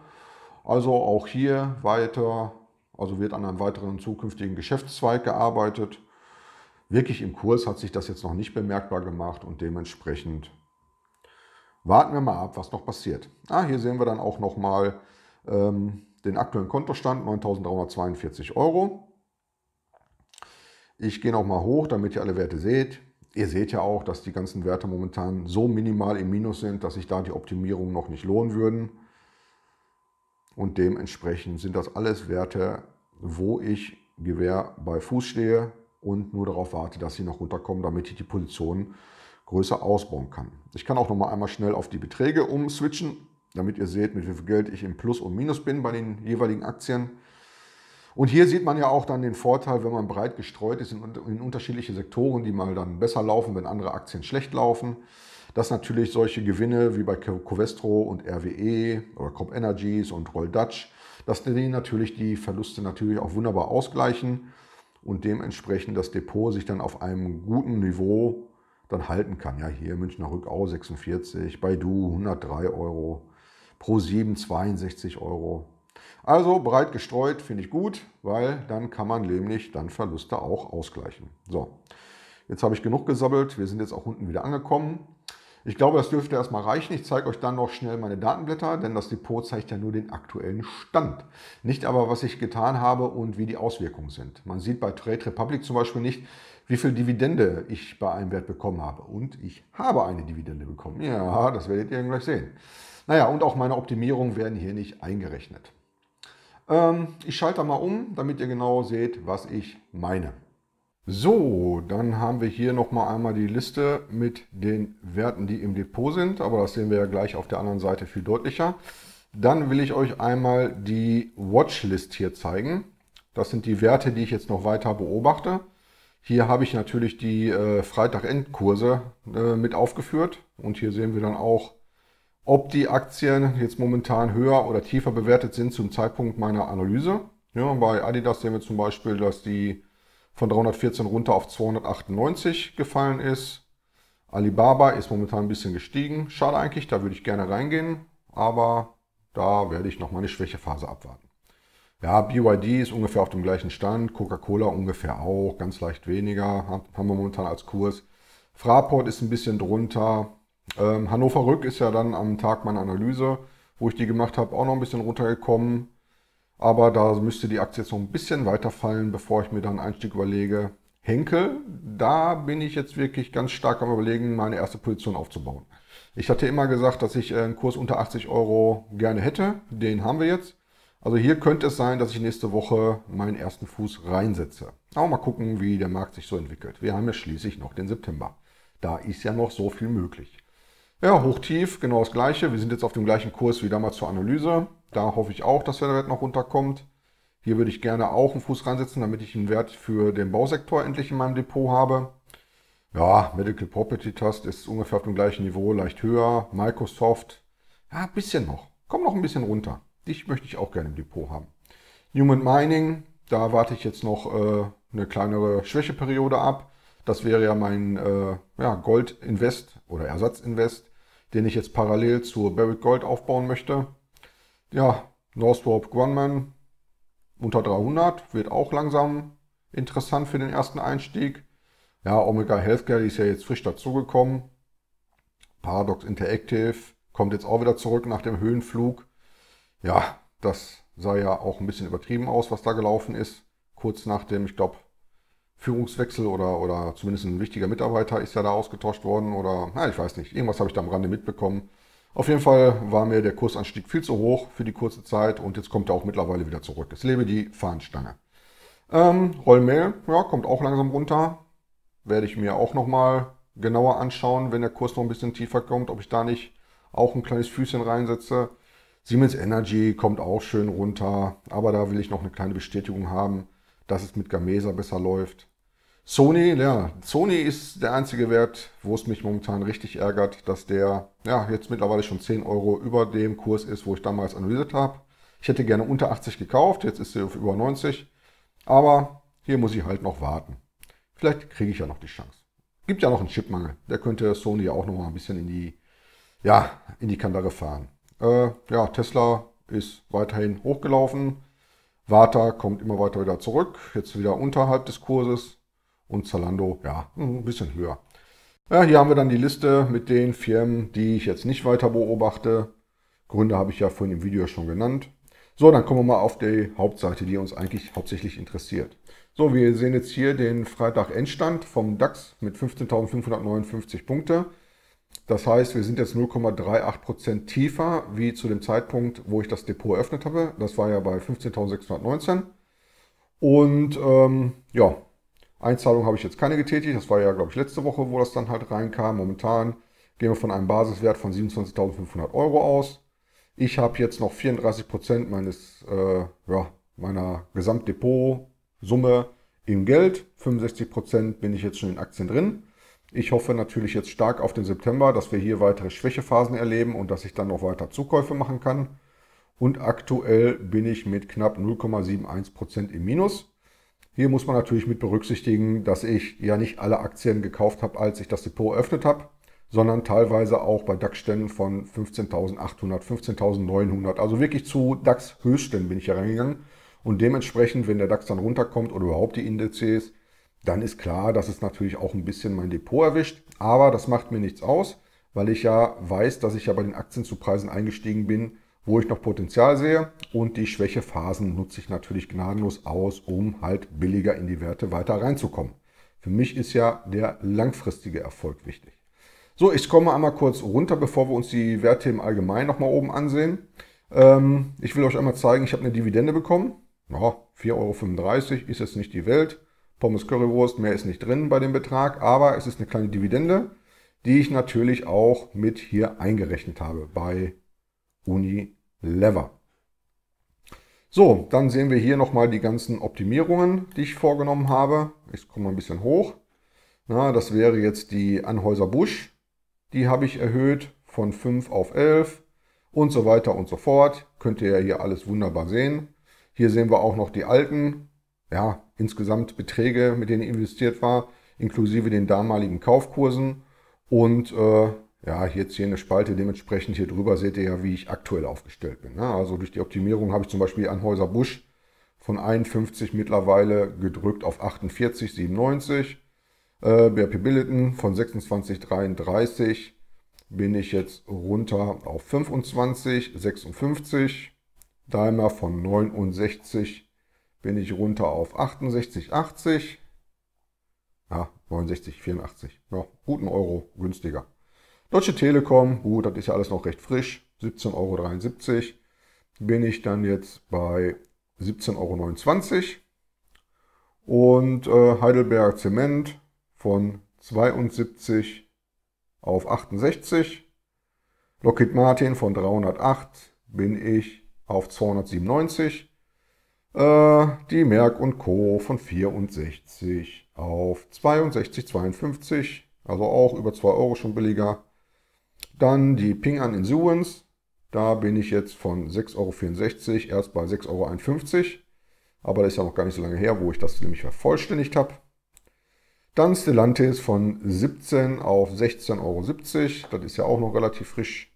Also auch hier weiter, also wird an einem weiteren zukünftigen Geschäftszweig gearbeitet. Wirklich im Kurs hat sich das jetzt noch nicht bemerkbar gemacht und dementsprechend warten wir mal ab, was noch passiert. Ah, hier sehen wir dann auch nochmal ähm, den aktuellen Kontostand, 9.342 Euro. Ich gehe nochmal hoch, damit ihr alle Werte seht. Ihr seht ja auch, dass die ganzen Werte momentan so minimal im Minus sind, dass sich da die Optimierung noch nicht lohnen würden. Und dementsprechend sind das alles Werte, wo ich Gewehr bei Fuß stehe, und nur darauf warte, dass sie noch runterkommen, damit ich die Position größer ausbauen kann. Ich kann auch noch mal einmal schnell auf die Beträge umswitchen, damit ihr seht, mit wie viel Geld ich im Plus und Minus bin bei den jeweiligen Aktien. Und hier sieht man ja auch dann den Vorteil, wenn man breit gestreut ist in, unterschiedliche Sektoren, die mal dann besser laufen, wenn andere Aktien schlecht laufen, dass natürlich solche Gewinne wie bei Covestro und RWE oder Crop Energies und Roll Dutch, dass die natürlich die Verluste natürlich auch wunderbar ausgleichen und dementsprechend das Depot sich dann auf einem guten Niveau dann halten kann. Ja, hier Münchner Rückau 46, Baidu 103 Euro, Pro 7 62 Euro. Also breit gestreut finde ich gut, weil dann kann man nämlich dann Verluste auch ausgleichen. So, jetzt habe ich genug gesabbelt. Wir sind jetzt auch unten wieder angekommen. Ich glaube, das dürfte erstmal reichen. Ich zeige euch dann noch schnell meine Datenblätter, denn das Depot zeigt ja nur den aktuellen Stand. Nicht aber, was ich getan habe und wie die Auswirkungen sind. Man sieht bei Trade Republic zum Beispiel nicht, wie viel Dividende ich bei einem Wert bekommen habe. Und ich habe eine Dividende bekommen. Ja, das werdet ihr gleich sehen. Naja, und auch meine Optimierungen werden hier nicht eingerechnet. Ähm, ich schalte mal um, damit ihr genau seht, was ich meine. So, dann haben wir hier nochmal einmal die Liste mit den Werten, die im Depot sind, aber das sehen wir ja gleich auf der anderen Seite viel deutlicher. Dann will ich euch einmal die Watchlist hier zeigen. Das sind die Werte, die ich jetzt noch weiter beobachte. Hier habe ich natürlich die äh, Freitag-Endkurse äh, mit aufgeführt. Und hier sehen wir dann auch, ob die Aktien jetzt momentan höher oder tiefer bewertet sind zum Zeitpunkt meiner Analyse. Ja, bei Adidas sehen wir zum Beispiel, dass die von 314 runter auf 298 gefallen ist. Alibaba ist momentan ein bisschen gestiegen. Schade eigentlich, da würde ich gerne reingehen, aber da werde ich noch mal eine Schwächephase abwarten. Ja, BYD ist ungefähr auf dem gleichen Stand, Coca-Cola ungefähr auch, ganz leicht weniger, haben wir momentan als Kurs. Fraport ist ein bisschen drunter. Ähm, Hannover Rück ist ja dann am Tag meiner Analyse, wo ich die gemacht habe, auch noch ein bisschen runtergekommen. Aber da müsste die Aktie jetzt noch ein bisschen weiterfallen, bevor ich mir dann einen Einstieg überlege. Henkel, da bin ich jetzt wirklich ganz stark am Überlegen, meine erste Position aufzubauen. Ich hatte immer gesagt, dass ich äh, einen Kurs unter 80 Euro gerne hätte. Den haben wir jetzt. Also hier könnte es sein, dass ich nächste Woche meinen ersten Fuß reinsetze. Aber mal gucken, wie der Markt sich so entwickelt. Wir haben ja schließlich noch den September. Da ist ja noch so viel möglich. Ja, hoch-tief, genau das gleiche. Wir sind jetzt auf dem gleichen Kurs wie damals zur Analyse. Da hoffe ich auch, dass der Wert noch runterkommt. Hier würde ich gerne auch einen Fuß reinsetzen, damit ich einen Wert für den Bausektor endlich in meinem Depot habe. Ja, Medical Property Trust ist ungefähr auf dem gleichen Niveau, leicht höher. Microsoft, ja, ein bisschen noch. Komm noch ein bisschen runter. Dich möchte ich auch gerne im Depot haben. Human Mining, da warte ich jetzt noch äh, eine kleinere Schwächeperiode ab. Das wäre ja mein äh, ja, Gold-Invest oder Ersatz-Invest, den ich jetzt parallel zur Barrick Gold aufbauen möchte. Ja, Northrop Grumman unter 300 wird auch langsam interessant für den ersten Einstieg. Ja, Omega Healthcare ist ja jetzt frisch dazugekommen. Paradox Interactive kommt jetzt auch wieder zurück nach dem Höhenflug. Ja, das sah ja auch ein bisschen übertrieben aus, was da gelaufen ist. Kurz nach dem, ich glaube, Führungswechsel oder, oder zumindest ein wichtiger Mitarbeiter ist ja da ausgetauscht worden oder, na, ich weiß nicht, irgendwas habe ich da am Rande mitbekommen. Auf jeden Fall war mir der Kursanstieg viel zu hoch für die kurze Zeit und jetzt kommt er auch mittlerweile wieder zurück. Es lebe die Fahnenstange. Ähm, Rollmehl, ja, kommt auch langsam runter. Werde ich mir auch nochmal genauer anschauen, wenn der Kurs noch ein bisschen tiefer kommt, ob ich da nicht auch ein kleines Füßchen reinsetze. Siemens Energy kommt auch schön runter, aber da will ich noch eine kleine Bestätigung haben, dass es mit Gamesa besser läuft. Sony, ja, Sony ist der einzige Wert, wo es mich momentan richtig ärgert, dass der ja jetzt mittlerweile schon 10 Euro über dem Kurs ist, wo ich damals analysiert habe. Ich hätte gerne unter 80 gekauft, jetzt ist sie auf über 90. Aber hier muss ich halt noch warten. Vielleicht kriege ich ja noch die Chance. Gibt ja noch einen Chipmangel. Der könnte Sony ja auch noch mal ein bisschen in die, ja, in die Kandare fahren. Äh, ja, Tesla ist weiterhin hochgelaufen. Warta kommt immer weiter wieder zurück. Jetzt wieder unterhalb des Kurses und Zalando, ja, ein bisschen höher. Ja, hier haben wir dann die Liste mit den Firmen, die ich jetzt nicht weiter beobachte. Gründe habe ich ja vorhin im Video schon genannt. So, dann kommen wir mal auf die Hauptseite, die uns eigentlich hauptsächlich interessiert. So, wir sehen jetzt hier den Freitag-Endstand vom DAX mit 15.559 Punkte. Das heißt, wir sind jetzt 0,38% tiefer wie zu dem Zeitpunkt, wo ich das Depot eröffnet habe. Das war ja bei 15.619. Und ähm, ja, Einzahlung habe ich jetzt keine getätigt. Das war ja, glaube ich, letzte Woche, wo das dann halt reinkam. Momentan gehen wir von einem Basiswert von 27.500 Euro aus. Ich habe jetzt noch 34% Prozent meines, äh, ja, meiner Gesamtdepotsumme im Geld. 65% Prozent bin ich jetzt schon in Aktien drin. Ich hoffe natürlich jetzt stark auf den September, dass wir hier weitere Schwächephasen erleben und dass ich dann noch weiter Zukäufe machen kann. Und aktuell bin ich mit knapp 0,71% Prozent im Minus. Hier muss man natürlich mit berücksichtigen, dass ich ja nicht alle Aktien gekauft habe, als ich das Depot eröffnet habe, sondern teilweise auch bei DAX-Ständen von 15.800, 15.900. Also wirklich zu DAX-Höchstständen bin ich hier reingegangen. Und dementsprechend, wenn der DAX dann runterkommt oder überhaupt die Indizes, dann ist klar, dass es natürlich auch ein bisschen mein Depot erwischt. Aber das macht mir nichts aus, weil ich ja weiß, dass ich ja bei den Aktien zu Preisen eingestiegen bin, wo ich noch Potenzial sehe. Und die Schwächephasen nutze ich natürlich gnadenlos aus, um halt billiger in die Werte weiter reinzukommen. Für mich ist ja der langfristige Erfolg wichtig. So, ich komme einmal kurz runter, bevor wir uns die Werte im Allgemeinen nochmal oben ansehen. Ähm, ich will euch einmal zeigen, ich habe eine Dividende bekommen. Ja, 4,35 Euro ist jetzt nicht die Welt. Pommes Currywurst, mehr ist nicht drin bei dem Betrag, aber es ist eine kleine Dividende, die ich natürlich auch mit hier eingerechnet habe bei Unilever. So, dann sehen wir hier nochmal die ganzen Optimierungen, die ich vorgenommen habe. Ich komme mal ein bisschen hoch. Na, das wäre jetzt die Anhäuser Busch. Die habe ich erhöht von 5 auf 11 und so weiter und so fort. Könnt ihr ja hier alles wunderbar sehen. Hier sehen wir auch noch die alten, ja, insgesamt Beträge, mit denen investiert war, inklusive den damaligen Kaufkursen. Und äh, ja, hier hier eine Spalte, dementsprechend hier drüber seht ihr ja, wie ich aktuell aufgestellt bin. Ne? Also durch die Optimierung habe ich zum Beispiel an Häuser Busch von 51 mittlerweile gedrückt auf 48, 97. Äh, BRP Billiton von 26, 33 bin ich jetzt runter auf 25, 56. Daimler von 69 bin ich runter auf 68, 80. Ja, 69, 84. Ja, guten Euro günstiger. Deutsche Telekom, gut, uh, das ist ja alles noch recht frisch, 17,73 Euro. Bin ich dann jetzt bei 17,29 Euro. Und äh, Heidelberg Zement von 72 auf 68. Lockheed Martin von 308 bin ich auf 297. Äh, die Merck und Co. von 64 auf 62,52. Also auch über 2 Euro schon billiger. Dann die Ping an Insurance. Da bin ich jetzt von 6,64 Euro erst bei 6,51 Euro. Aber das ist ja noch gar nicht so lange her, wo ich das nämlich vervollständigt habe. Dann Stellantis von 17 auf 16,70 Euro. Das ist ja auch noch relativ frisch.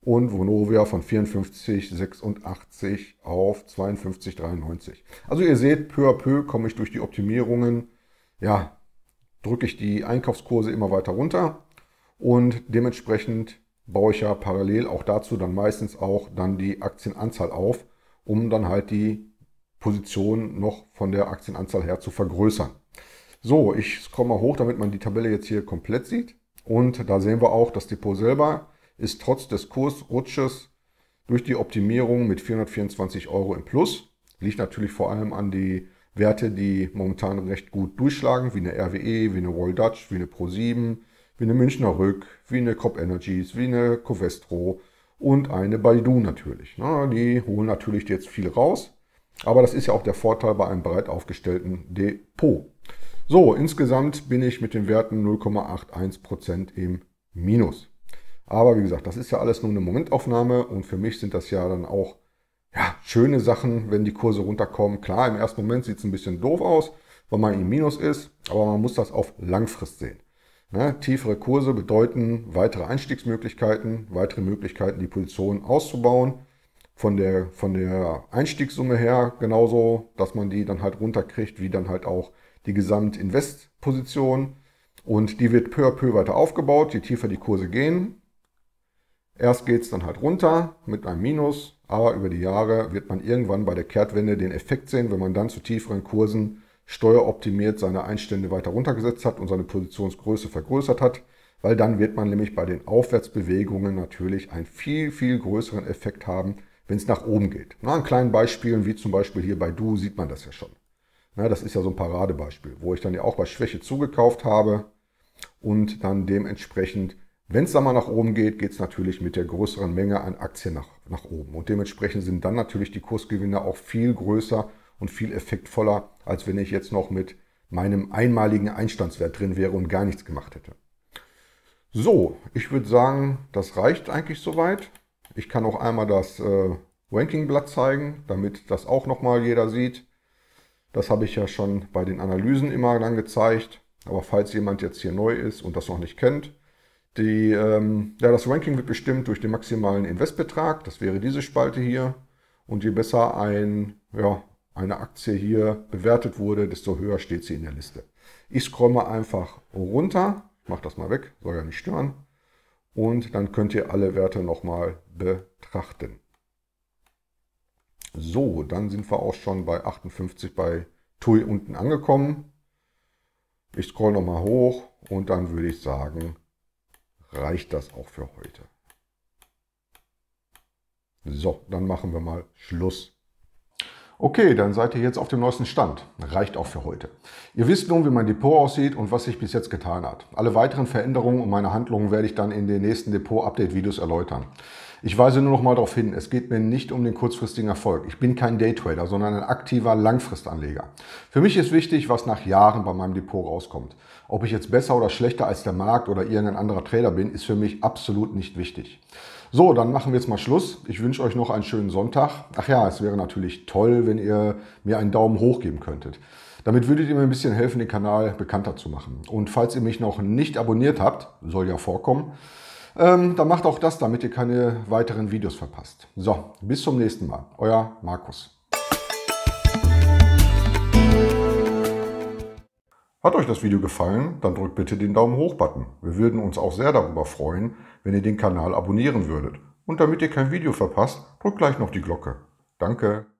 Und Vonovia von 54,86 auf 52,93. Also ihr seht, peu à peu komme ich durch die Optimierungen, ja, drücke ich die Einkaufskurse immer weiter runter und dementsprechend baue ich ja parallel auch dazu dann meistens auch dann die Aktienanzahl auf, um dann halt die Position noch von der Aktienanzahl her zu vergrößern. So, ich komme mal hoch, damit man die Tabelle jetzt hier komplett sieht. Und da sehen wir auch, das Depot selber ist trotz des Kursrutsches durch die Optimierung mit 424 Euro im Plus. Liegt natürlich vor allem an die Werte, die momentan recht gut durchschlagen, wie eine RWE, wie eine Royal Dutch, wie eine Pro7, wie eine Münchner Rück, wie eine Cop Energies, wie eine Covestro und eine Baidu natürlich. Na, ne? die holen natürlich jetzt viel raus, aber das ist ja auch der Vorteil bei einem breit aufgestellten Depot. So, insgesamt bin ich mit den Werten 0,81% im Minus. Aber wie gesagt, das ist ja alles nur eine Momentaufnahme und für mich sind das ja dann auch ja, schöne Sachen, wenn die Kurse runterkommen. Klar, im ersten Moment sieht es ein bisschen doof aus, weil man im Minus ist, aber man muss das auf Langfrist sehen. Ne, tiefere Kurse bedeuten weitere Einstiegsmöglichkeiten, weitere Möglichkeiten, die Position auszubauen. Von der, von der Einstiegssumme her genauso, dass man die dann halt runterkriegt, wie dann halt auch die Gesamtinvestposition. Und die wird peu à peu weiter aufgebaut, je tiefer die Kurse gehen. Erst geht es dann halt runter mit einem Minus, aber über die Jahre wird man irgendwann bei der Kehrtwende den Effekt sehen, wenn man dann zu tieferen Kursen steueroptimiert seine Einstände weiter runtergesetzt hat und seine Positionsgröße vergrößert hat, weil dann wird man nämlich bei den Aufwärtsbewegungen natürlich einen viel, viel größeren Effekt haben, wenn es nach oben geht. Na, an kleinen Beispielen, wie zum Beispiel hier bei Du, sieht man das ja schon. Na, das ist ja so ein Paradebeispiel, wo ich dann ja auch bei Schwäche zugekauft habe und dann dementsprechend, wenn es dann mal nach oben geht, geht es natürlich mit der größeren Menge an Aktien nach, nach oben. Und dementsprechend sind dann natürlich die Kursgewinne auch viel größer und viel effektvoller, als wenn ich jetzt noch mit meinem einmaligen Einstandswert drin wäre und gar nichts gemacht hätte. So, ich würde sagen, das reicht eigentlich soweit. Ich kann auch einmal das äh, Rankingblatt zeigen, damit das auch nochmal jeder sieht. Das habe ich ja schon bei den Analysen immer dann gezeigt. Aber falls jemand jetzt hier neu ist und das noch nicht kennt, die, ähm, ja, das Ranking wird bestimmt durch den maximalen Investbetrag. Das wäre diese Spalte hier. Und je besser ein ja, eine Aktie hier bewertet wurde, desto höher steht sie in der Liste. Ich scrolle einfach runter, mache das mal weg, soll ja nicht stören. Und dann könnt ihr alle Werte nochmal betrachten. So, dann sind wir auch schon bei 58 bei TUI unten angekommen. Ich scroll nochmal hoch und dann würde ich sagen, reicht das auch für heute. So, dann machen wir mal Schluss. Okay, dann seid ihr jetzt auf dem neuesten Stand. Reicht auch für heute. Ihr wisst nun, wie mein Depot aussieht und was sich bis jetzt getan hat. Alle weiteren Veränderungen und meine Handlungen werde ich dann in den nächsten Depot-Update-Videos erläutern. Ich weise nur noch mal darauf hin, es geht mir nicht um den kurzfristigen Erfolg. Ich bin kein Daytrader, sondern ein aktiver Langfristanleger. Für mich ist wichtig, was nach Jahren bei meinem Depot rauskommt. Ob ich jetzt besser oder schlechter als der Markt oder irgendein anderer Trader bin, ist für mich absolut nicht wichtig. So, dann machen wir jetzt mal Schluss. Ich wünsche euch noch einen schönen Sonntag. Ach ja, es wäre natürlich toll, wenn ihr mir einen Daumen hoch geben könntet. Damit würdet ihr mir ein bisschen helfen, den Kanal bekannter zu machen. Und falls ihr mich noch nicht abonniert habt, soll ja vorkommen, ähm, dann macht auch das, damit ihr keine weiteren Videos verpasst. So, bis zum nächsten Mal. Euer Markus. Hat euch das Video gefallen, dann drückt bitte den Daumen hoch Button. Wir würden uns auch sehr darüber freuen, wenn ihr den Kanal abonnieren würdet. Und damit ihr kein Video verpasst, drückt gleich noch die Glocke. Danke!